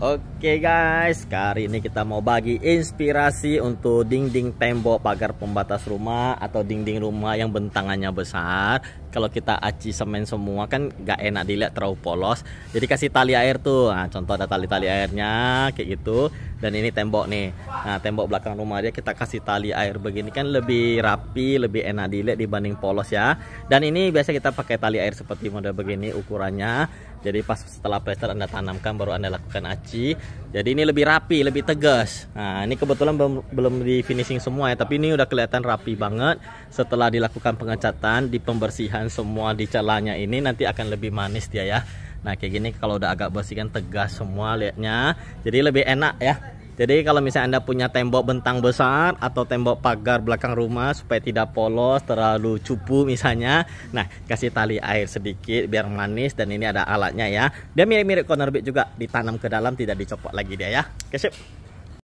Oke guys, kali ini kita mau bagi inspirasi untuk dinding tembok pagar pembatas rumah atau dinding rumah yang bentangannya besar. Kalau kita aci semen semua kan gak enak dilihat terlalu polos. Jadi kasih tali air tuh. Nah, contoh ada tali-tali airnya kayak gitu dan ini tembok nih nah tembok belakang rumah dia kita kasih tali air begini kan lebih rapi lebih enak dilihat dibanding polos ya dan ini biasa kita pakai tali air seperti model begini ukurannya jadi pas setelah plester anda tanamkan baru anda lakukan aci jadi ini lebih rapi lebih tegas nah ini kebetulan belum, belum di finishing semua ya tapi ini udah kelihatan rapi banget setelah dilakukan pengecatan di pembersihan semua di celahnya ini nanti akan lebih manis dia ya Nah kayak gini kalau udah agak bersih kan tegas semua liatnya Jadi lebih enak ya jadi kalau misalnya Anda punya tembok bentang besar atau tembok pagar belakang rumah supaya tidak polos, terlalu cupu misalnya, nah kasih tali air sedikit biar manis dan ini ada alatnya ya. Dia mirip-mirip corner bit juga, ditanam ke dalam tidak dicopot lagi dia ya. Oke, okay,